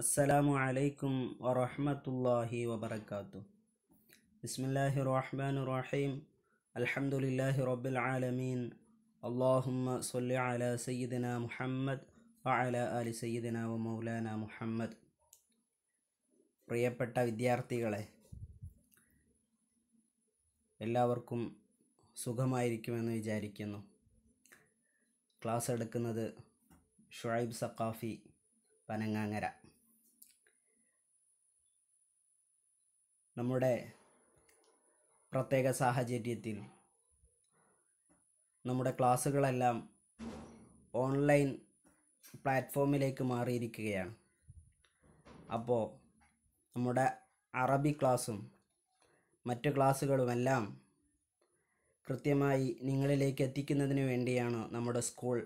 അസ്സലാമു അലൈക്കും വറഹമത്തല്ലാഹി വബർക്കാത്തു ബിസ്മില്ലാഹി റഹ്മാൻ റഹീം അൽഹംദുലില്ലാഹി റബ്ബിൽ ആലമീൻ അള്ളാഹുമ്മ സൊല്ലി അല സയ്യിദിന മുഹമ്മദ് വഅല അലി സയ്യിദിന വ മൗലാന മുഹമ്മദ് പ്രിയപ്പെട്ട വിദ്യാർത്ഥികളെ എല്ലാവർക്കും സുഖമായിരിക്കുമെന്ന് വിചാരിക്കുന്നു ക്ലാസ് എടുക്കുന്നത് ഷുഹൈബ് സക്കാഫി പനങ്ങാങ്ങര നമ്മുടെ പ്രത്യേക സാഹചര്യത്തിൽ നമ്മുടെ ക്ലാസ്സുകളെല്ലാം ഓൺലൈൻ പ്ലാറ്റ്ഫോമിലേക്ക് മാറിയിരിക്കുകയാണ് അപ്പോൾ നമ്മുടെ അറബി ക്ലാസ്സും മറ്റ് ക്ലാസ്സുകളുമെല്ലാം കൃത്യമായി നിങ്ങളിലേക്ക് എത്തിക്കുന്നതിന് വേണ്ടിയാണ് നമ്മുടെ സ്കൂൾ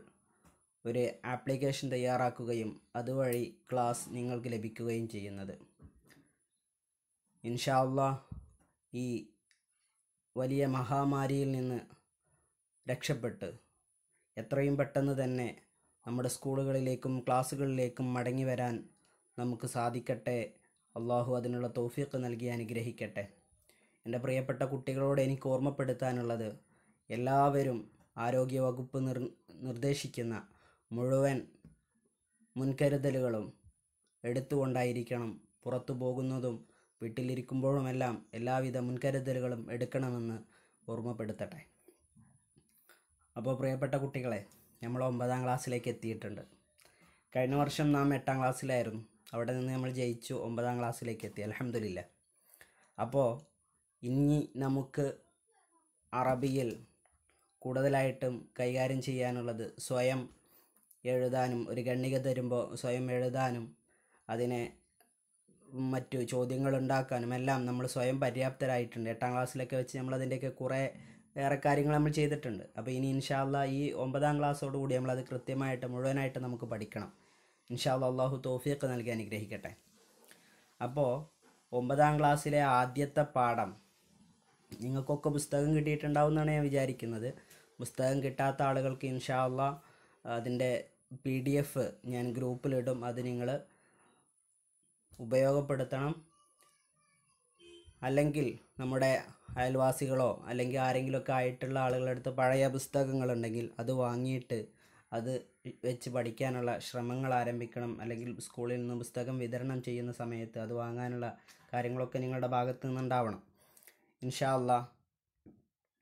ഒരു ആപ്ലിക്കേഷൻ തയ്യാറാക്കുകയും അതുവഴി ക്ലാസ് നിങ്ങൾക്ക് ലഭിക്കുകയും ചെയ്യുന്നത് ഇൻഷാല്ല ഈ വലിയ മഹാമാരിയിൽ നിന്ന് രക്ഷപ്പെട്ട് എത്രയും പെട്ടെന്ന് തന്നെ നമ്മുടെ സ്കൂളുകളിലേക്കും ക്ലാസ്സുകളിലേക്കും മടങ്ങി വരാൻ നമുക്ക് സാധിക്കട്ടെ അള്ളാഹു അതിനുള്ള തോഫിയൊക്കെ നൽകി അനുഗ്രഹിക്കട്ടെ എൻ്റെ പ്രിയപ്പെട്ട കുട്ടികളോട് എനിക്ക് ഓർമ്മപ്പെടുത്താനുള്ളത് എല്ലാവരും ആരോഗ്യവകുപ്പ് നിർ നിർദ്ദേശിക്കുന്ന മുഴുവൻ മുൻകരുതലുകളും എടുത്തുകൊണ്ടായിരിക്കണം പുറത്തു പോകുന്നതും വീട്ടിലിരിക്കുമ്പോഴുമെല്ലാം എല്ലാവിധ മുൻകരുതലുകളും എടുക്കണമെന്ന് ഓർമ്മപ്പെടുത്തട്ടെ അപ്പോൾ പ്രിയപ്പെട്ട കുട്ടികളെ നമ്മൾ ഒമ്പതാം ക്ലാസ്സിലേക്ക് എത്തിയിട്ടുണ്ട് കഴിഞ്ഞ വർഷം നാം എട്ടാം ക്ലാസ്സിലായിരുന്നു അവിടെ നിന്ന് നമ്മൾ ജയിച്ചു ഒമ്പതാം ക്ലാസ്സിലേക്ക് എത്തി അലഹമില്ല അപ്പോൾ ഇനി നമുക്ക് അറബിയിൽ കൂടുതലായിട്ടും കൈകാര്യം ചെയ്യാനുള്ളത് സ്വയം എഴുതാനും ഒരു ഗണ്ണിക തരുമ്പോൾ സ്വയം എഴുതാനും അതിനെ മറ്റു ചോദ്യങ്ങൾ ഉണ്ടാക്കാനും എല്ലാം നമ്മൾ സ്വയം പര്യാപ്തരായിട്ടുണ്ട് എട്ടാം ക്ലാസ്സിലൊക്കെ വെച്ച് നമ്മൾ അതിൻ്റെയൊക്കെ കുറേ വേറെ കാര്യങ്ങൾ നമ്മൾ ചെയ്തിട്ടുണ്ട് അപ്പോൾ ഇനി ഇൻഷാല്ല ഈ ഒമ്പതാം ക്ലാസ്സോട് കൂടി നമ്മളത് കൃത്യമായിട്ട് മുഴുവനായിട്ട് നമുക്ക് പഠിക്കണം ഇൻഷാല്ല അള്ളാഹു തോഫിയൊക്കെ നൽകി അനുഗ്രഹിക്കട്ടെ അപ്പോൾ ഒമ്പതാം ക്ലാസ്സിലെ ആദ്യത്തെ പാഠം നിങ്ങൾക്കൊക്കെ പുസ്തകം കിട്ടിയിട്ടുണ്ടാവുമെന്നാണ് ഞാൻ വിചാരിക്കുന്നത് പുസ്തകം കിട്ടാത്ത ആളുകൾക്ക് ഇൻഷാല്ല അതിൻ്റെ പി ഡി എഫ് ഞാൻ ഗ്രൂപ്പിലിടും അത് നിങ്ങൾ ഉപയോഗപ്പെടുത്തണം അല്ലെങ്കിൽ നമ്മുടെ അയൽവാസികളോ അല്ലെങ്കിൽ ആരെങ്കിലുമൊക്കെ ആയിട്ടുള്ള ആളുകളുടെ അടുത്ത് പഴയ പുസ്തകങ്ങളുണ്ടെങ്കിൽ അത് വാങ്ങിയിട്ട് അത് വെച്ച് പഠിക്കാനുള്ള ശ്രമങ്ങൾ ആരംഭിക്കണം അല്ലെങ്കിൽ സ്കൂളിൽ നിന്ന് പുസ്തകം വിതരണം ചെയ്യുന്ന സമയത്ത് അത് വാങ്ങാനുള്ള കാര്യങ്ങളൊക്കെ നിങ്ങളുടെ ഭാഗത്ത് നിന്നുണ്ടാവണം ഇൻഷാല്ല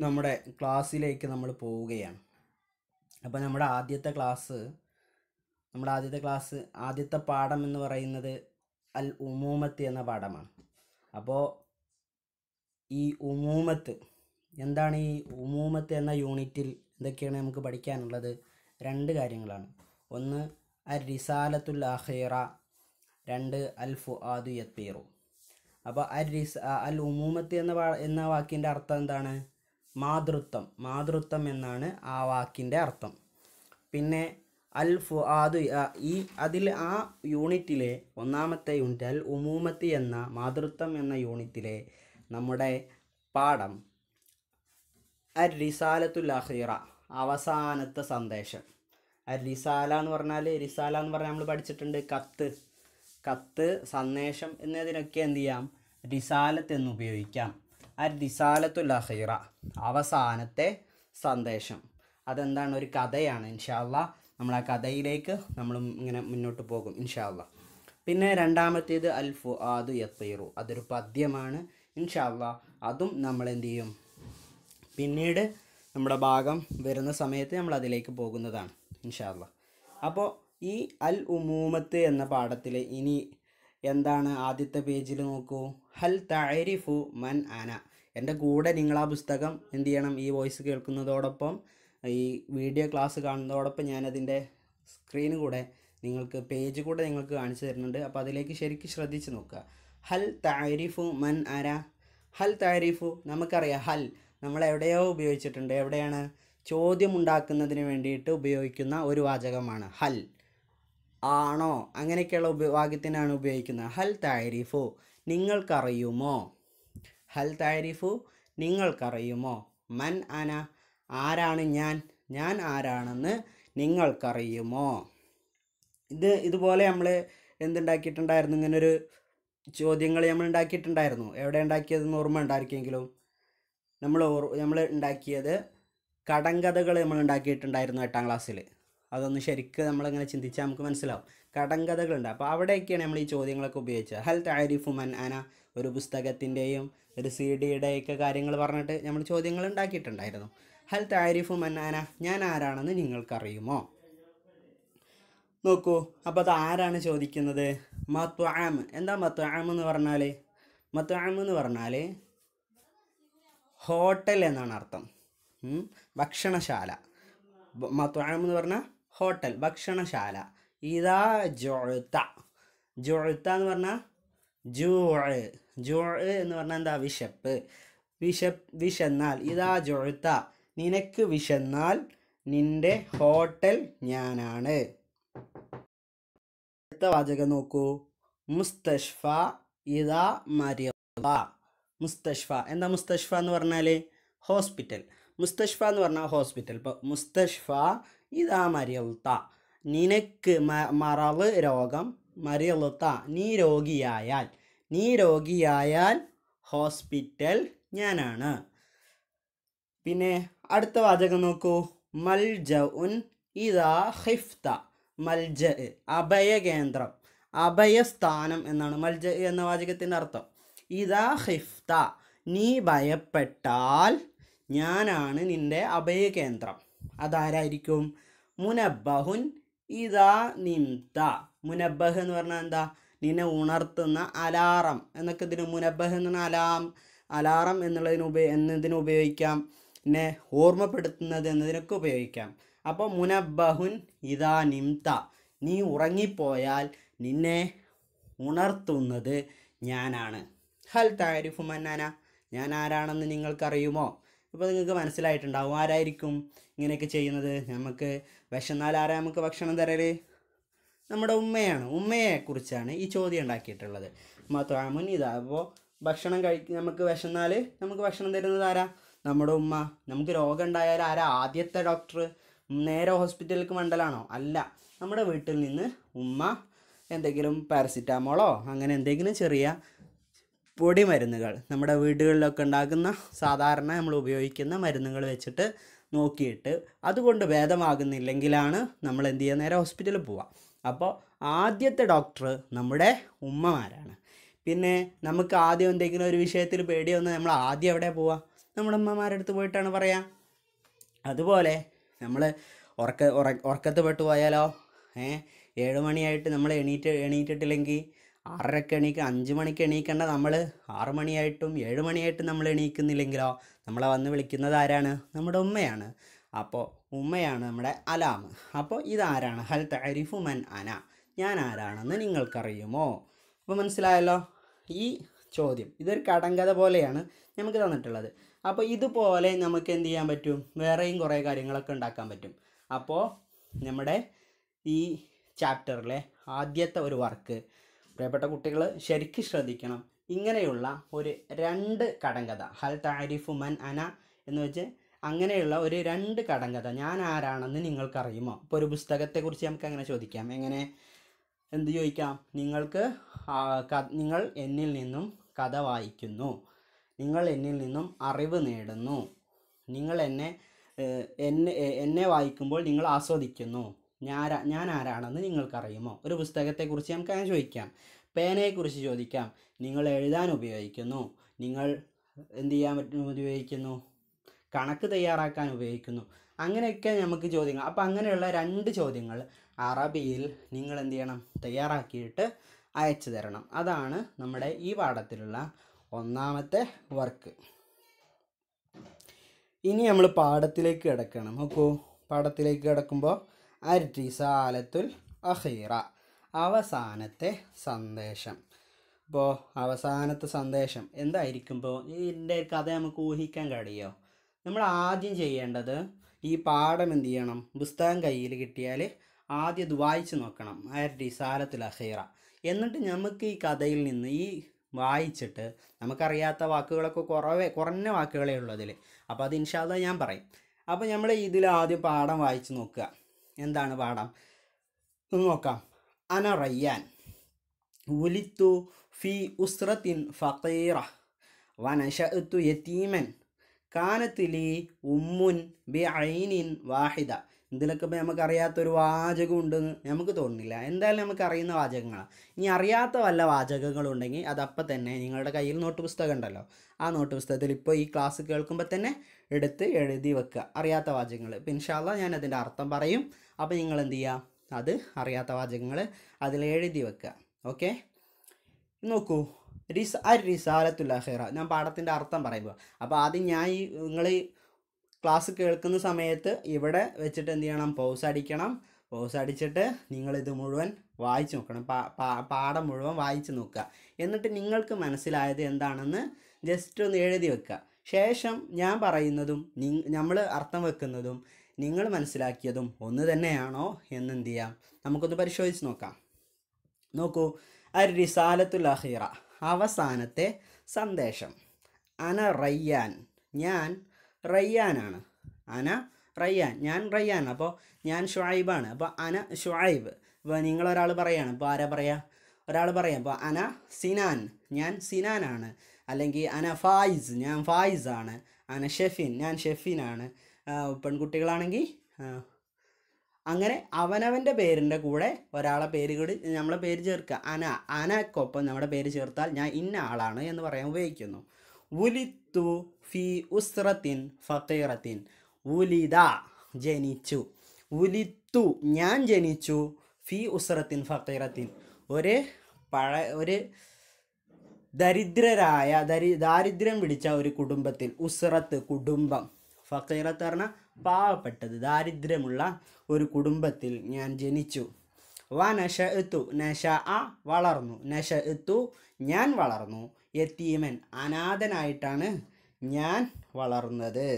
നമ്മുടെ ക്ലാസ്സിലേക്ക് നമ്മൾ പോവുകയാണ് അപ്പോൾ നമ്മുടെ ആദ്യത്തെ ക്ലാസ് നമ്മുടെ ആദ്യത്തെ ക്ലാസ് ആദ്യത്തെ പാഠം എന്ന് പറയുന്നത് അൽ ഉമൂമത്ത് എന്ന പാഠമാണ് അപ്പോൾ ഈ ഉമൂമത്ത് എന്താണ് ഈ ഉമൂമത്ത് എന്ന യൂണിറ്റിൽ എന്തൊക്കെയാണ് നമുക്ക് പഠിക്കാനുള്ളത് രണ്ട് കാര്യങ്ങളാണ് ഒന്ന് അൽ റിസാലത്തുൽ അഹേറ രണ്ട് അൽ ഫുആദു യത്തീറു അപ്പോൾ അൽ റിസ അൽ ഉമൂമത്ത് എന്ന വാ എന്ന വാക്കിൻ്റെ അർത്ഥം എന്താണ് മാതൃത്വം മാതൃത്വം എന്നാണ് ആ വാക്കിൻ്റെ അർത്ഥം പിന്നെ അൽ ഫുആദ് ഈ അതിൽ ആ യൂണിറ്റിലെ ഒന്നാമത്തെ യൂണിറ്റ് അൽ ഉമൂമത്തി എന്ന മാതൃത്വം എന്ന യൂണിറ്റിലെ നമ്മുടെ പാഠം അർ റിസാലത്തുൽ അഹീറ അവസാനത്തെ സന്ദേശം അർ റിസാല എന്ന് പറഞ്ഞാൽ റിസാല എന്ന് പറഞ്ഞാൽ നമ്മൾ പഠിച്ചിട്ടുണ്ട് കത്ത് കത്ത് സന്ദേശം എന്നതിനൊക്കെ എന്ത് ചെയ്യാം റിസാലത്ത് എന്ന് ഉപയോഗിക്കാം അർ റിസാലത്തുൽ അഹീറ അവസാനത്തെ സന്ദേശം അതെന്താണ് ഒരു കഥയാണ് ഇൻഷാല്ലാ നമ്മൾ ആ കഥയിലേക്ക് നമ്മളും ഇങ്ങനെ മുന്നോട്ട് പോകും ഇൻഷാല്ല പിന്നെ രണ്ടാമത്തേത് അൽ ഫുആദു യത്തീറു അതൊരു പദ്യമാണ് ഇൻഷാല്ല അതും നമ്മൾ എന്ത് ചെയ്യും പിന്നീട് നമ്മുടെ ഭാഗം വരുന്ന സമയത്ത് നമ്മൾ അതിലേക്ക് പോകുന്നതാണ് ഇൻഷാല്ല അപ്പോൾ ഈ അൽ ഉമൂമത്ത് എന്ന പാഠത്തിൽ ഇനി എന്താണ് ആദ്യത്തെ പേജിൽ നോക്കൂ ഹൽ തഴരിഫു മൻ അന എൻ്റെ കൂടെ നിങ്ങൾ ആ പുസ്തകം എന്ത് ചെയ്യണം ഈ വോയിസ് കേൾക്കുന്നതോടൊപ്പം ഈ വീഡിയോ ക്ലാസ് കാണുന്നതോടൊപ്പം ഞാനതിൻ്റെ സ്ക്രീനും കൂടെ നിങ്ങൾക്ക് പേജ് കൂടെ നിങ്ങൾക്ക് കാണിച്ചു തരുന്നുണ്ട് അപ്പോൾ അതിലേക്ക് ശരിക്കും ശ്രദ്ധിച്ച് നോക്കുക ഹൽ താരിഫു മൻ ആര ഹൽ താരിഫു നമുക്കറിയാം ഹൽ നമ്മൾ എവിടെയോ ഉപയോഗിച്ചിട്ടുണ്ട് എവിടെയാണ് ചോദ്യമുണ്ടാക്കുന്നതിന് വേണ്ടിയിട്ട് ഉപയോഗിക്കുന്ന ഒരു വാചകമാണ് ഹൽ ആണോ അങ്ങനെയൊക്കെയുള്ള ഉപവാഗ്യത്തിനാണ് ഉപയോഗിക്കുന്നത് ഹൽ താരിഫു നിങ്ങൾക്കറിയുമോ ഹൽ താരിഫു നിങ്ങൾക്കറിയുമോ മൻ അന ആരാണ് ഞാൻ ഞാൻ ആരാണെന്ന് നിങ്ങൾക്കറിയുമോ ഇത് ഇതുപോലെ നമ്മൾ എന്തുണ്ടാക്കിയിട്ടുണ്ടായിരുന്നു ഇങ്ങനൊരു ചോദ്യങ്ങൾ നമ്മൾ ഉണ്ടാക്കിയിട്ടുണ്ടായിരുന്നു എവിടെ ഉണ്ടാക്കിയതെന്ന് ഓർമ്മ ഉണ്ടായിരിക്കുമെങ്കിലും നമ്മൾ നമ്മൾ ഉണ്ടാക്കിയത് കടങ്കഥകൾ നമ്മൾ ഉണ്ടാക്കിയിട്ടുണ്ടായിരുന്നു എട്ടാം ക്ലാസ്സിൽ അതൊന്ന് ശരിക്കും നമ്മളിങ്ങനെ ചിന്തിച്ചാൽ നമുക്ക് മനസ്സിലാവും കടങ്കഥകളുണ്ട് അപ്പോൾ അവിടെയൊക്കെയാണ് നമ്മൾ ഈ ചോദ്യങ്ങളൊക്കെ ഉപയോഗിച്ചത് ഹൽ താരിഫ് മൻ അന ഒരു പുസ്തകത്തിൻ്റെയും ഒരു സി ഡിയുടെയൊക്കെ കാര്യങ്ങൾ പറഞ്ഞിട്ട് നമ്മൾ ചോദ്യങ്ങൾ ഉണ്ടാക്കിയിട്ടുണ്ടായിരുന്നു ഹൽ താരിഫു മന്നാന ഞാൻ ആരാണെന്ന് നിങ്ങൾക്കറിയുമോ നോക്കൂ അപ്പോൾ അത് ആരാണ് ചോദിക്കുന്നത് മത്വാം എന്താ മത്വാം എന്ന് പറഞ്ഞാൽ മത്വാം എന്ന് പറഞ്ഞാൽ ഹോട്ടൽ എന്നാണ് അർത്ഥം ഭക്ഷണശാല മത്വാം എന്ന് പറഞ്ഞാൽ ഹോട്ടൽ ഭക്ഷണശാല ഇതാ ജോഴുത്ത ജോഴുത്ത എന്ന് പറഞ്ഞാൽ ജോഴ് ജോഴ് എന്ന് പറഞ്ഞാൽ എന്താ വിശപ്പ് വിശപ്പ് വിശന്നാൽ ഇതാ ജോഴുത്ത നിനക്ക് വിശന്നാൽ നിന്റെ ഹോട്ടൽ ഞാനാണ് അടുത്ത വാചകം നോക്കൂ മുസ്തഷ്ഫ ഇതാ മരിയവ മുസ്തഷ്ഫ എന്താ മുസ്തഷ്ഫ എന്ന് പറഞ്ഞാൽ ഹോസ്പിറ്റൽ മുസ്തഷ്ഫ എന്ന് പറഞ്ഞാൽ ഹോസ്പിറ്റൽ ഇപ്പോൾ മുസ്തഷ്ഫ ഇതാ മരിയൽത്ത നിനക്ക് മറവ് രോഗം മരിയൽത്ത നീ രോഗിയായാൽ നീ രോഗിയായാൽ ഹോസ്പിറ്റൽ ഞാനാണ് പിന്നെ അടുത്ത വാചകം നോക്കൂ മൽജ ഉൻ ഇതാ ഹിഫ്ത മൽജ അഭയകേന്ദ്രം അഭയസ്ഥാനം എന്നാണ് മൽജ എന്ന വാചകത്തിൻ്റെ അർത്ഥം ഇതാ ഹിഫ്ത നീ ഭയപ്പെട്ടാൽ ഞാനാണ് നിൻ്റെ അഭയകേന്ദ്രം അതാരായിരിക്കും മുനബഹുൻ ഇതാ നിംത മുനബഹ് എന്ന് പറഞ്ഞാൽ എന്താ നിന്നെ ഉണർത്തുന്ന അലാറം എന്നൊക്കെ ഇതിന് മുനബഹ് എന്ന് പറഞ്ഞാൽ അലാം അലാറം എന്നുള്ളതിന് ഉപ എന്നതിന് ഉപയോഗിക്കാം നെ ഓർമ്മപ്പെടുത്തുന്നത് എന്നതിനൊക്കെ ഉപയോഗിക്കാം അപ്പോൾ മുനബഹുൻ ഇതാ നിംത നീ ഉറങ്ങിപ്പോയാൽ നിന്നെ ഉണർത്തുന്നത് ഞാനാണ് ഹൽ താരിഫു മന്നാന ഞാൻ ആരാണെന്ന് നിങ്ങൾക്കറിയുമോ ഇപ്പോൾ നിങ്ങൾക്ക് മനസ്സിലായിട്ടുണ്ടാവും ആരായിരിക്കും ഇങ്ങനെയൊക്കെ ചെയ്യുന്നത് നമുക്ക് വിശന്നാൽ ആരാ നമുക്ക് ഭക്ഷണം തരല് നമ്മുടെ ഉമ്മയാണ് ഉമ്മയെക്കുറിച്ചാണ് ഈ ചോദ്യം ഉണ്ടാക്കിയിട്ടുള്ളത് മാത്രമുൻ ഇതാ അപ്പോൾ ഭക്ഷണം കഴി നമുക്ക് വിശന്നാൽ നമുക്ക് ഭക്ഷണം തരുന്നത് ആരാ നമ്മുടെ ഉമ്മ നമുക്ക് രോഗം ഉണ്ടായാൽ ആരാ ആദ്യത്തെ ഡോക്ടർ നേരെ ഹോസ്പിറ്റലിലേക്ക് മണ്ടലാണോ അല്ല നമ്മുടെ വീട്ടിൽ നിന്ന് ഉമ്മ എന്തെങ്കിലും പാരസിറ്റാമോളോ അങ്ങനെ എന്തെങ്കിലും ചെറിയ പൊടി മരുന്നുകൾ നമ്മുടെ വീടുകളിലൊക്കെ ഉണ്ടാക്കുന്ന സാധാരണ നമ്മൾ ഉപയോഗിക്കുന്ന മരുന്നുകൾ വെച്ചിട്ട് നോക്കിയിട്ട് അതുകൊണ്ട് ഭേദമാകുന്നില്ലെങ്കിലാണ് നമ്മൾ എന്ത് ചെയ്യുക നേരെ ഹോസ്പിറ്റലിൽ പോവുക അപ്പോൾ ആദ്യത്തെ ഡോക്ടർ നമ്മുടെ ഉമ്മമാരാണ് പിന്നെ നമുക്ക് ആദ്യം എന്തെങ്കിലും ഒരു വിഷയത്തിൽ പേടി വന്നാൽ നമ്മൾ ആദ്യം എവിടെ പോവുക നമ്മുടെ അമ്മമാരുടെ അടുത്ത് പോയിട്ടാണ് പറയാം അതുപോലെ നമ്മൾ ഉറക്ക ഉറക്കത്ത് പെട്ട് പോയാലോ ഏഹ് ഏഴ് മണിയായിട്ട് നമ്മൾ എണീറ്റ് എണീറ്റിട്ടില്ലെങ്കിൽ ആറരക്ക് എണീക്കുക അഞ്ച് മണിക്ക് എണീക്കേണ്ട നമ്മൾ ആറ് മണിയായിട്ടും ഏഴ് മണിയായിട്ടും നമ്മൾ എണീക്കുന്നില്ലെങ്കിലോ നമ്മളെ വന്ന് വിളിക്കുന്നത് ആരാണ് നമ്മുടെ ഉമ്മയാണ് അപ്പോൾ ഉമ്മയാണ് നമ്മുടെ അലാം അപ്പോൾ ഇതാരാണ് ഹൽ തരിഫു മൻ അന ഞാൻ ആരാണെന്ന് നിങ്ങൾക്കറിയുമോ അപ്പോൾ മനസ്സിലായല്ലോ ഈ ചോദ്യം ഇതൊരു കടങ്കഥ പോലെയാണ് നമുക്ക് തന്നിട്ടുള്ളത് അപ്പോൾ ഇതുപോലെ നമുക്ക് എന്ത് ചെയ്യാൻ പറ്റും വേറെയും കുറേ കാര്യങ്ങളൊക്കെ ഉണ്ടാക്കാൻ പറ്റും അപ്പോൾ നമ്മുടെ ഈ ചാപ്റ്ററിലെ ആദ്യത്തെ ഒരു വർക്ക് പ്രിയപ്പെട്ട കുട്ടികൾ ശരിക്കും ശ്രദ്ധിക്കണം ഇങ്ങനെയുള്ള ഒരു രണ്ട് കടങ്കഥ ഹൽ താരിഫു മൻ അന എന്ന് വെച്ച് അങ്ങനെയുള്ള ഒരു രണ്ട് കടങ്കഥ ഞാൻ ആരാണെന്ന് നിങ്ങൾക്കറിയുമോ ഇപ്പോൾ ഒരു പുസ്തകത്തെക്കുറിച്ച് നമുക്ക് അങ്ങനെ ചോദിക്കാം എങ്ങനെ എന്ത് ചോദിക്കാം നിങ്ങൾക്ക് നിങ്ങൾ എന്നിൽ നിന്നും കഥ വായിക്കുന്നു നിങ്ങൾ എന്നിൽ നിന്നും അറിവ് നേടുന്നു നിങ്ങൾ എന്നെ എന്നെ എന്നെ വായിക്കുമ്പോൾ നിങ്ങൾ ആസ്വദിക്കുന്നു ഞാൻ ഞാൻ ആരാണെന്ന് നിങ്ങൾക്കറിയുമോ ഒരു പുസ്തകത്തെക്കുറിച്ച് നമുക്ക് അങ്ങനെ ചോദിക്കാം പേനയെക്കുറിച്ച് ചോദിക്കാം നിങ്ങൾ എഴുതാൻ ഉപയോഗിക്കുന്നു നിങ്ങൾ എന്ത് ചെയ്യാൻ പറ്റും ഉപയോഗിക്കുന്നു കണക്ക് തയ്യാറാക്കാൻ ഉപയോഗിക്കുന്നു അങ്ങനെയൊക്കെ നമുക്ക് ചോദ്യങ്ങൾ അപ്പോൾ അങ്ങനെയുള്ള രണ്ട് ചോദ്യങ്ങൾ അറബിയിൽ നിങ്ങൾ എന്ത് ചെയ്യണം തയ്യാറാക്കിയിട്ട് അയച്ചു തരണം അതാണ് നമ്മുടെ ഈ പാഠത്തിലുള്ള ഒന്നാമത്തെ വർക്ക് ഇനി നമ്മൾ പാഠത്തിലേക്ക് കിടക്കണം നോക്കൂ പാഠത്തിലേക്ക് കിടക്കുമ്പോൾ അരിസാലത്തുൽ അഹീറ അവസാനത്തെ സന്ദേശം ഇപ്പോൾ അവസാനത്തെ സന്ദേശം എന്തായിരിക്കുമ്പോൾ ഇതിൻ്റെ കഥ നമുക്ക് ഊഹിക്കാൻ കഴിയോ നമ്മൾ ആദ്യം ചെയ്യേണ്ടത് ഈ പാഠം എന്ത് ചെയ്യണം പുസ്തകം കയ്യിൽ കിട്ടിയാൽ ആദ്യം അത് വായിച്ചു നോക്കണം ആ റിസാലത്തുൽ അഹീറ എന്നിട്ട് നമുക്ക് ഈ കഥയിൽ നിന്ന് ഈ വായിച്ചിട്ട് നമുക്കറിയാത്ത വാക്കുകളൊക്കെ കുറവേ കുറഞ്ഞ വാക്കുകളേ ഉള്ളൂ അതിൽ അപ്പോൾ അത് ഇൻഷാദ ഞാൻ പറയും അപ്പോൾ നമ്മൾ ഇതിൽ ആദ്യം പാഠം വായിച്ച് നോക്കുക എന്താണ് പാഠം ഒന്ന് നോക്കാം അന റയ്യാൻ ഉലിത്തു ഫി ഉസ്രത്തിൻ ഫീറ വനഷത്തു യത്തീമൻ കാനത്തിലി ഉമ്മുൻ ബി ഐനിൻ വാഹിദ ഇതിലൊക്കെ ഇപ്പോൾ നമുക്കറിയാത്തൊരു വാചകം ഉണ്ടെന്ന് നമുക്ക് തോന്നുന്നില്ല എന്തായാലും നമുക്ക് അറിയുന്ന വാചകങ്ങളാണ് ഇനി അറിയാത്ത വല്ല വാചകങ്ങളുണ്ടെങ്കിൽ അതപ്പം തന്നെ നിങ്ങളുടെ കയ്യിൽ നോട്ട് പുസ്തകം ഉണ്ടല്ലോ ആ നോട്ട് പുസ്തകത്തിൽ ഇപ്പോൾ ഈ ക്ലാസ് കേൾക്കുമ്പോൾ തന്നെ എടുത്ത് എഴുതി വെക്കുക അറിയാത്ത വാചകങ്ങൾ ഇപ്പം ഇൻഷാല്ല ഞാൻ അതിൻ്റെ അർത്ഥം പറയും അപ്പോൾ നിങ്ങൾ എന്ത് ചെയ്യുക അത് അറിയാത്ത വാചകങ്ങൾ അതിൽ എഴുതി വെക്കുക ഓക്കെ നോക്കൂ റിസ് അരി റിസാലത്തുല്ല ഹെറ ഞാൻ പാഠത്തിൻ്റെ അർത്ഥം പറയുമ്പോൾ അപ്പോൾ ആദ്യം ഞാൻ ഈ നിങ്ങൾ ക്ലാസ് കേൾക്കുന്ന സമയത്ത് ഇവിടെ വെച്ചിട്ട് എന്ത് ചെയ്യണം പൗസ് അടിക്കണം പൗസ് അടിച്ചിട്ട് നിങ്ങളിത് മുഴുവൻ വായിച്ചു നോക്കണം പാഠം മുഴുവൻ വായിച്ചു നോക്കുക എന്നിട്ട് നിങ്ങൾക്ക് മനസ്സിലായത് എന്താണെന്ന് ജസ്റ്റ് ഒന്ന് എഴുതി വെക്കുക ശേഷം ഞാൻ പറയുന്നതും നമ്മൾ അർത്ഥം വെക്കുന്നതും നിങ്ങൾ മനസ്സിലാക്കിയതും ഒന്ന് തന്നെയാണോ എന്ന് എന്ത് ചെയ്യാം നമുക്കൊന്ന് പരിശോധിച്ച് നോക്കാം നോക്കൂ അർ റിസാലത്തുൽ അഹീറ അവസാനത്തെ സന്ദേശം അന റയ്യാൻ ഞാൻ റയ്യാനാണ് അന റയ്യാൻ ഞാൻ റയ്യാൻ അപ്പോൾ ഞാൻ ഷുഹൈബാണ് അപ്പോൾ അന ഷുഹൈബ് ഇപ്പോൾ നിങ്ങളൊരാൾ പറയാണ് ഇപ്പോൾ ആരാ പറയാ ഒരാൾ പറയാം അപ്പോൾ അന സിനാൻ ഞാൻ സിനാനാണ് അല്ലെങ്കിൽ അന ഫായിസ് ഞാൻ ഫായിസ് ആണ് അന ഷെഫിൻ ഞാൻ ഷെഫിനാണ് പെൺകുട്ടികളാണെങ്കിൽ അങ്ങനെ അവനവൻ്റെ പേരിൻ്റെ കൂടെ ഒരാളെ പേര് കൂടി നമ്മളെ പേര് ചേർക്കുക അന അനക്കൊപ്പം നമ്മുടെ പേര് ചേർത്താൽ ഞാൻ ഇന്ന ആളാണ് എന്ന് പറയാൻ ഉപയോഗിക്കുന്നു വുലിത്തു ഫി ഉസ്രത്തിൻ ഫക്കീറത്തിൻ ഉലിദ ജനിച്ചു ഉലിത്തു ഞാൻ ജനിച്ചു ഫി ഉസ്രത്തിൻ ഫക്കീറത്തിൻ ഒരു പഴ ഒരു ദരിദ്രരായ ദരി ദാരിദ്ര്യം പിടിച്ച ഒരു കുടുംബത്തിൽ ഉസ്രത്ത് കുടുംബം ഫക്കീറത്ത് പറഞ്ഞാൽ പാവപ്പെട്ടത് ദാരിദ്ര്യമുള്ള ഒരു കുടുംബത്തിൽ ഞാൻ ജനിച്ചു വ നശ എത്തു നശ ആ വളർന്നു നശ എത്തു ഞാൻ വളർന്നു യത്തീമൻ അനാഥനായിട്ടാണ് ഞാൻ വളർന്നത്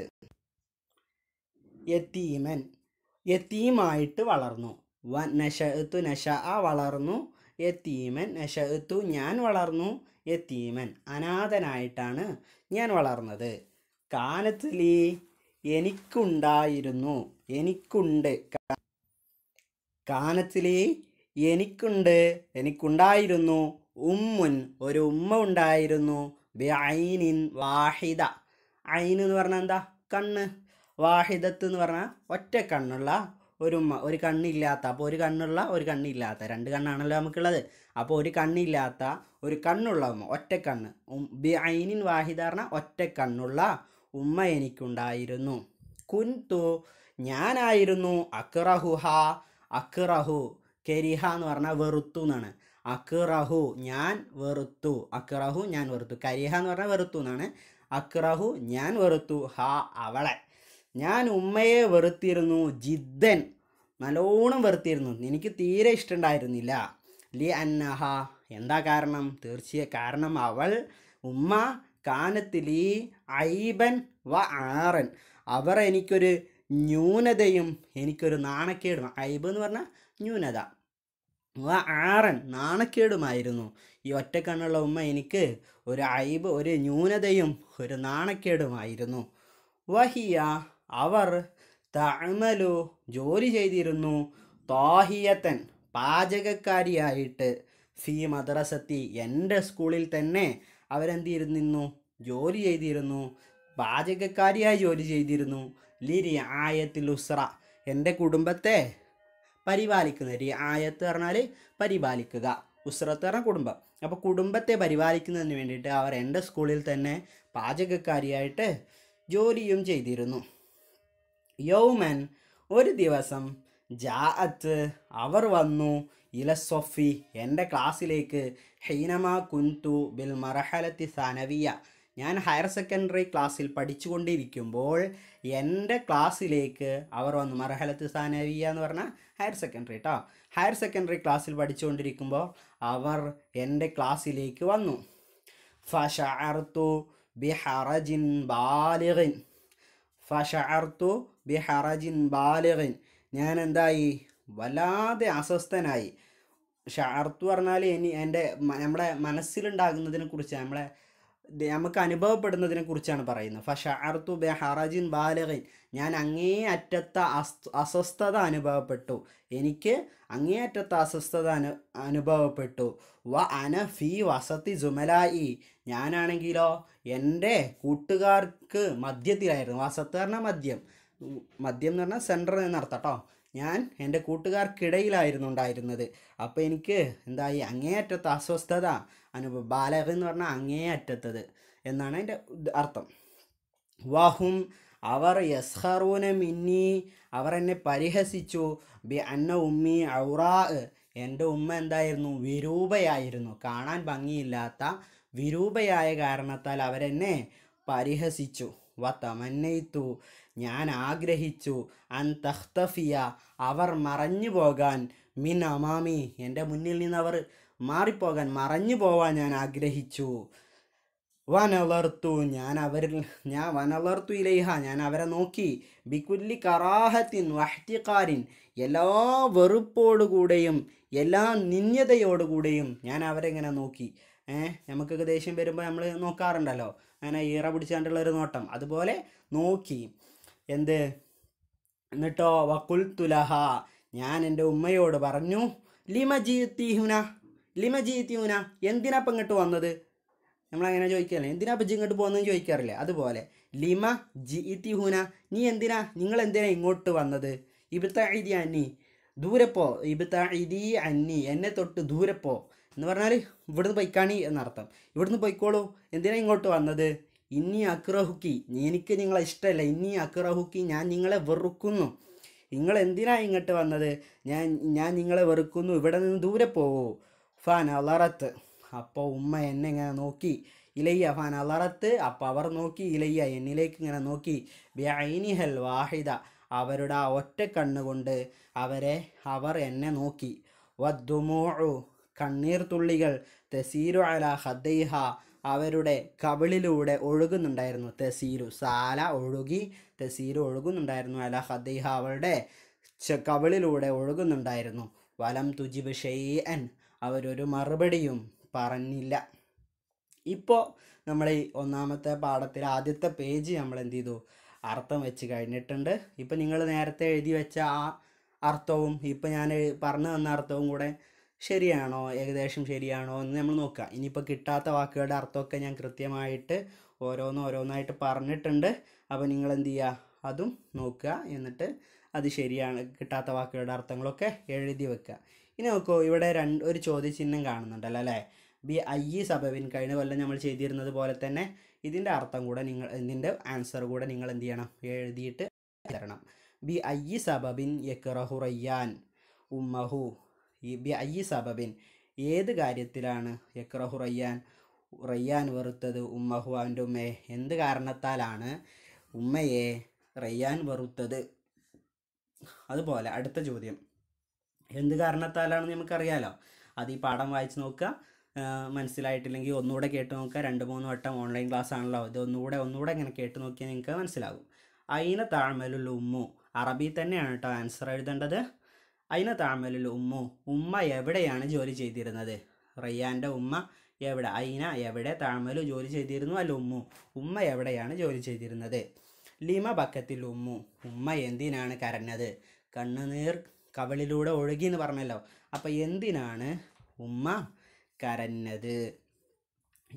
യത്തീമൻ യത്തീമായിട്ട് വളർന്നു വ നശഅത്തു നശ ആ വളർന്നു യത്തീമൻ നശഅത്തു ഞാൻ വളർന്നു യത്തീമൻ അനാഥനായിട്ടാണ് ഞാൻ വളർന്നത് കാനത്തിലി എനിക്കുണ്ടായിരുന്നു എനിക്കുണ്ട് കാനത്തിലി എനിക്കുണ്ട് എനിക്കുണ്ടായിരുന്നു ഉമ്മുൻ ഒരു ഉമ്മ ഉണ്ടായിരുന്നു ബി ഐനിൻ വാഹിദ ഐൻ എന്ന് പറഞ്ഞാൽ എന്താ കണ്ണ് വാഹിദത്ത് എന്ന് പറഞ്ഞാൽ ഒറ്റ കണ്ണുള്ള ഒരു ഉമ്മ ഒരു കണ്ണില്ലാത്ത അപ്പോൾ ഒരു കണ്ണുള്ള ഒരു കണ്ണില്ലാത്ത രണ്ട് കണ്ണാണല്ലോ നമുക്കുള്ളത് അപ്പോൾ ഒരു കണ്ണില്ലാത്ത ഒരു കണ്ണുള്ള ഉമ്മ ഒറ്റ കണ്ണ് ബി ഐനിൻ വാഹിദ പറഞ്ഞാൽ ഒറ്റ കണ്ണുള്ള ഉമ്മ എനിക്കുണ്ടായിരുന്നു കുൻതു ഞാനായിരുന്നു അക്റഹുഹ അക്റഹു കെരിഹ എന്ന് പറഞ്ഞാൽ വെറുത്തു എന്നാണ് അക്റഹു ഞാൻ വെറുത്തു അക്റഹു ഞാൻ വെറുത്തു കരിഹ എന്ന് പറഞ്ഞാൽ വെറുത്തു എന്നാണ് അക്റഹു ഞാൻ വെറുത്തു ഹ അവളെ ഞാൻ ഉമ്മയെ വെറുത്തിരുന്നു ജിദ്ദൻ നല്ലോണം വെറുത്തിരുന്നു എനിക്ക് തീരെ ഇഷ്ടമുണ്ടായിരുന്നില്ല ലി അന്നഹ എന്താ കാരണം തീർച്ചയായും കാരണം അവൾ ഉമ്മ കാനത്ത് ലീ ഐബൻ വ ആറൻ അവർ എനിക്കൊരു ന്യൂനതയും എനിക്കൊരു നാണക്കേടും ഐബ് എന്ന് പറഞ്ഞാൽ ന്യൂനത ആറൻ നാണക്കേടുമായിരുന്നു ഈ ഒറ്റക്കണ്ണുള്ള ഉമ്മ എനിക്ക് ഒരു അയബ് ഒരു ന്യൂനതയും ഒരു നാണക്കേടുമായിരുന്നു വഹിയ അവർ തമലു ജോലി ചെയ്തിരുന്നു താഹിയത്തൻ പാചകക്കാരിയായിട്ട് ഫി മദ്രസത്തി എൻ്റെ സ്കൂളിൽ തന്നെ അവരെന്ത് ജോലി ചെയ്തിരുന്നു പാചകക്കാരിയായി ജോലി ചെയ്തിരുന്നു ലിരി ആയത്തിൽ ഉസ്ര എൻ്റെ കുടുംബത്തെ പരിപാലിക്കുന്നത് റിയായത്ത് പറഞ്ഞാൽ പരിപാലിക്കുക ഉസ്രത്ത് പറഞ്ഞാൽ കുടുംബം അപ്പോൾ കുടുംബത്തെ പരിപാലിക്കുന്നതിന് വേണ്ടിയിട്ട് അവർ എൻ്റെ സ്കൂളിൽ തന്നെ പാചകക്കാരിയായിട്ട് ജോലിയും ചെയ്തിരുന്നു യൗമൻ ഒരു ദിവസം ജാഅത്ത് അവർ വന്നു സൊഫി എൻ്റെ ക്ലാസ്സിലേക്ക് ഹൈനമ കുന്തു ബിൽ മറഹലത്തി സാനവിയ ഞാൻ ഹയർ സെക്കൻഡറി ക്ലാസ്സിൽ പഠിച്ചുകൊണ്ടിരിക്കുമ്പോൾ എൻ്റെ ക്ലാസ്സിലേക്ക് അവർ വന്നു മറഹലത്ത് സാനവിയ എന്ന് പറഞ്ഞാൽ ഹയർ സെക്കൻഡറി കേട്ടോ ഹയർ സെക്കൻഡറി ക്ലാസ്സിൽ പഠിച്ചുകൊണ്ടിരിക്കുമ്പോൾ അവർ എൻ്റെ ക്ലാസ്സിലേക്ക് വന്നു ഫഷഅർത്തു ബിഹറജിൻ ബാലിഗിൻ ഫഷഅർത്തു ബിഹറജിൻ ബാലിഗിൻ ഞാൻ എന്തായി വല്ലാതെ അസ്വസ്ഥനായി ഷാർത്തു പറഞ്ഞാൽ ഇനി എൻ്റെ നമ്മുടെ മനസ്സിലുണ്ടാകുന്നതിനെ കുറിച്ച് നമ്മളെ നമുക്ക് അനുഭവപ്പെടുന്നതിനെ കുറിച്ചാണ് പറയുന്നത് ഫഷ അർത്തു ബെ ഹറജിൻ ബാലകൻ ഞാൻ അങ്ങേ അറ്റത്ത അസ്വസ്ഥത അനുഭവപ്പെട്ടു എനിക്ക് അങ്ങേ അറ്റത്ത അസ്വസ്ഥത അനു അനുഭവപ്പെട്ടു വ അന ഫി വസത്തി ജുമലായി ഞാനാണെങ്കിലോ എൻ്റെ കൂട്ടുകാർക്ക് മദ്യത്തിലായിരുന്നു വസത്ത് പറഞ്ഞാൽ മദ്യം മദ്യം എന്ന് പറഞ്ഞാൽ നിന്ന് നടത്താം കേട്ടോ ഞാൻ എൻ്റെ കൂട്ടുകാർക്കിടയിലായിരുന്നു ഉണ്ടായിരുന്നത് അപ്പോൾ എനിക്ക് എന്തായി അങ്ങേയറ്റത്തെ അസ്വസ്ഥത അനുഭവം ബാലക എന്ന് പറഞ്ഞാൽ അങ്ങേയറ്റത്തത് എന്നാണ് എൻ്റെ അർത്ഥം വാഹും അവർ യസ്ഹറൂന മിന്നി അവർ എന്നെ പരിഹസിച്ചു ബി അന്ന ഉമ്മി ഔറാ എൻ്റെ ഉമ്മ എന്തായിരുന്നു വിരൂപയായിരുന്നു കാണാൻ ഭംഗിയില്ലാത്ത വിരൂപയായ കാരണത്താൽ അവരെന്നെ പരിഹസിച്ചു വ ഞാൻ ആഗ്രഹിച്ചു അൻ തഖ്തഫിയ അവർ മറഞ്ഞു പോകാൻ മിൻ അമാമി എൻ്റെ മുന്നിൽ നിന്ന് അവർ മാറിപ്പോകാൻ മറഞ്ഞു പോവാൻ ഞാൻ ആഗ്രഹിച്ചു വനലർത്തു ഞാൻ അവരിൽ ഞാൻ വനലർത്തു ഇലൈഹ ഞാൻ അവരെ നോക്കി ബിക്കുല്ലി കറാഹത്തിൻ വഹ്തിക്കാരിൻ എല്ലാ വെറുപ്പോടുകൂടെയും എല്ലാ നിന്യതയോടുകൂടെയും ഞാൻ അവരെങ്ങനെ നോക്കി ഏഹ് നമുക്കൊക്കെ ദേഷ്യം വരുമ്പോൾ നമ്മൾ നോക്കാറുണ്ടല്ലോ അങ്ങനെ ഈറ പിടിച്ചാണ്ടുള്ള ഒരു നോട്ടം അതുപോലെ നോക്കി എന്ത് എന്നിട്ടോ വക്കുൽ തുലഹ ഞാൻ എൻ്റെ ഉമ്മയോട് പറഞ്ഞു ലിമജീത്തിഹുന ലിമജീത്തിഹുന എന്തിനാ ഇപ്പം ഇങ്ങോട്ട് വന്നത് നമ്മളങ്ങനെ ചോദിക്കാറില്ല എന്തിനാ അപ്പം ഇങ്ങോട്ട് പോകുന്നതെന്ന് ചോദിക്കാറില്ലേ അതുപോലെ ലിമ ജിഇത്തിഹുന നീ എന്തിനാ നിങ്ങൾ എന്തിനാ ഇങ്ങോട്ട് വന്നത് ഇബിത്ത ഇതി അന്നി ദൂരെപ്പോ ഇബിത്ത ഇതി അന്നി എന്നെ തൊട്ട് ദൂരെപ്പോ എന്ന് പറഞ്ഞാൽ ഇവിടുന്ന് പൊയ്ക്കാണി എന്നർത്ഥം ഇവിടുന്ന് പൊയ്ക്കോളൂ എന്തിനാണ് ഇങ്ങോട്ട് വന്നത് ഇനി അക്രഹുക്കി എനിക്ക് നിങ്ങളെ ഇഷ്ടമല്ല ഇനി അക്രഹുക്കി ഞാൻ നിങ്ങളെ വെറുക്കുന്നു നിങ്ങൾ എന്തിനാണ് ഇങ്ങോട്ട് വന്നത് ഞാൻ ഞാൻ നിങ്ങളെ വെറുക്കുന്നു ഇവിടെ നിന്ന് ദൂരെ പോകൂ ഫാൻ അലറത്ത് അപ്പോൾ ഉമ്മ എന്നെ ഇങ്ങനെ നോക്കി ഇലയ്യ ഫാൻ അലറത്ത് അപ്പോൾ അവർ നോക്കി ഇലയ്യ എന്നിലേക്ക് ഇങ്ങനെ നോക്കി ഹൽ വാഹിദ അവരുടെ ആ ഒറ്റ കണ്ണുകൊണ്ട് അവരെ അവർ എന്നെ നോക്കി വദ്ദുമോഴു കണ്ണീർത്തുള്ളികൾ തെസീരു അല ഹദൈഹ അവരുടെ കവിളിലൂടെ ഒഴുകുന്നുണ്ടായിരുന്നു തെസീരു സാല ഒഴുകി തെസീരു ഒഴുകുന്നുണ്ടായിരുന്നു അല ഹദൈഹ അവരുടെ കവിളിലൂടെ ഒഴുകുന്നുണ്ടായിരുന്നു വലം തുജിബ് ഷെയ്യൻ അവരൊരു മറുപടിയും പറഞ്ഞില്ല ഇപ്പോൾ നമ്മൾ ഈ ഒന്നാമത്തെ പാഠത്തിൽ ആദ്യത്തെ പേജ് നമ്മൾ എന്ത് ചെയ്തു അർത്ഥം വെച്ച് കഴിഞ്ഞിട്ടുണ്ട് ഇപ്പം നിങ്ങൾ നേരത്തെ എഴുതി വെച്ച ആ അർത്ഥവും ഇപ്പം ഞാൻ പറഞ്ഞു തന്ന അർത്ഥവും കൂടെ ശരിയാണോ ഏകദേശം ശരിയാണോ എന്ന് നമ്മൾ നോക്കുക ഇനിയിപ്പോൾ കിട്ടാത്ത വാക്കുകളുടെ അർത്ഥമൊക്കെ ഞാൻ കൃത്യമായിട്ട് ഓരോന്ന് ഓരോന്നായിട്ട് പറഞ്ഞിട്ടുണ്ട് അപ്പോൾ നിങ്ങൾ എന്ത് ചെയ്യുക അതും നോക്കുക എന്നിട്ട് അത് ശരിയാണ് കിട്ടാത്ത വാക്കുകളുടെ അർത്ഥങ്ങളൊക്കെ എഴുതി വെക്കുക ഇനി നോക്കൂ ഇവിടെ രണ്ട് ഒരു ചോദ്യചിഹ്നം കാണുന്നുണ്ടല്ലോ അല്ലേ ബി ഐ ഇ സബബിൻ കഴിഞ്ഞ കൊല്ലം നമ്മൾ ചെയ്തിരുന്നത് പോലെ തന്നെ ഇതിൻ്റെ അർത്ഥം കൂടെ നിങ്ങൾ ഇതിൻ്റെ ആൻസർ കൂടെ നിങ്ങൾ എന്ത് ചെയ്യണം എഴുതിയിട്ട് തരണം ബി ഐ ഇ സബബിൻ യക്കറഹുറയ്യാൻ ഉമ്മഹു ബി സബബിൻ ഏത് കാര്യത്തിലാണ് യക്രഹു റയ്യാൻ റയ്യാൻ വെറുത്തത് ഉമ്മഹു അവൻ്റെ ഉമ്മയെ എന്ത് കാരണത്താലാണ് ഉമ്മയെ റയ്യാൻ വെറുത്തത് അതുപോലെ അടുത്ത ചോദ്യം എന്ത് കാരണത്താലാണ് നമുക്കറിയാലോ അത് ഈ പാഠം വായിച്ച് നോക്കുക മനസ്സിലായിട്ടില്ലെങ്കിൽ ഒന്നുകൂടെ കേട്ട് നോക്കുക രണ്ട് മൂന്ന് വട്ടം ഓൺലൈൻ ക്ലാസ് ആണല്ലോ ഇത് ഒന്നുകൂടെ ഒന്നുകൂടെ ഇങ്ങനെ കേട്ട് നോക്കിയാൽ നിങ്ങൾക്ക് മനസ്സിലാകും അയിന താഴ്മലുള്ള ഉമ്മു അറബി തന്നെയാണ് കേട്ടോ ആൻസർ എഴുതേണ്ടത് അയിന താമലിൽ ഉമ്മു ഉമ്മ എവിടെയാണ് ജോലി ചെയ്തിരുന്നത് റയ്യാൻ്റെ ഉമ്മ എവിടെ അയിന എവിടെ താമലു ജോലി ചെയ്തിരുന്നു അല്ല ഉമ്മു ഉമ്മ എവിടെയാണ് ജോലി ചെയ്തിരുന്നത് ലിമ ബക്കത്തിൽ ഉമ്മു ഉമ്മ എന്തിനാണ് കരഞ്ഞത് കണ്ണുനീർ കവളിലൂടെ ഒഴുകി എന്ന് പറഞ്ഞല്ലോ അപ്പോൾ എന്തിനാണ് ഉമ്മ കരഞ്ഞത്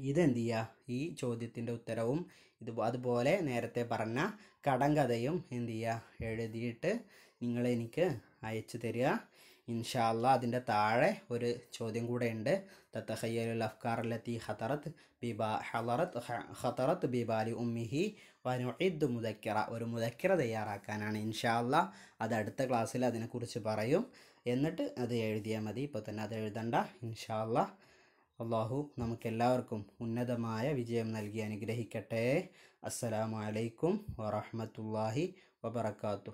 ഇതെന്ത് ചെയ്യുക ഈ ചോദ്യത്തിൻ്റെ ഉത്തരവും ഇത് അതുപോലെ നേരത്തെ പറഞ്ഞ കടങ്കഥയും എന്ത് ചെയ്യുക എഴുതിയിട്ട് നിങ്ങളെനിക്ക് അയച്ചു തരിക ഇൻഷാല്ല അതിൻ്റെ താഴെ ഒരു ചോദ്യം കൂടെ ഉണ്ട് തത്തഹയ്യൽ ലത്തി ഹത്തറത്ത് ബിബാ ഹലറത്ത് ഹത്തറത്ത് ബിബാലി ഉമ്മിഹി വനുഇദ് മുതക്കിറ ഒരു മുതക്കിറ തയ്യാറാക്കാനാണ് ഇൻഷാല്ല അത് അടുത്ത ക്ലാസ്സിൽ അതിനെക്കുറിച്ച് പറയും എന്നിട്ട് അത് എഴുതിയാൽ മതി ഇപ്പോൾ തന്നെ അത് എഴുതണ്ട ഇൻഷാല്ല അള്ളാഹു നമുക്കെല്ലാവർക്കും ഉന്നതമായ വിജയം നൽകി അനുഗ്രഹിക്കട്ടെ അസ്സലാമലൈക്കും വറഹമത്തല്ലാഹി വബർക്കാത്തു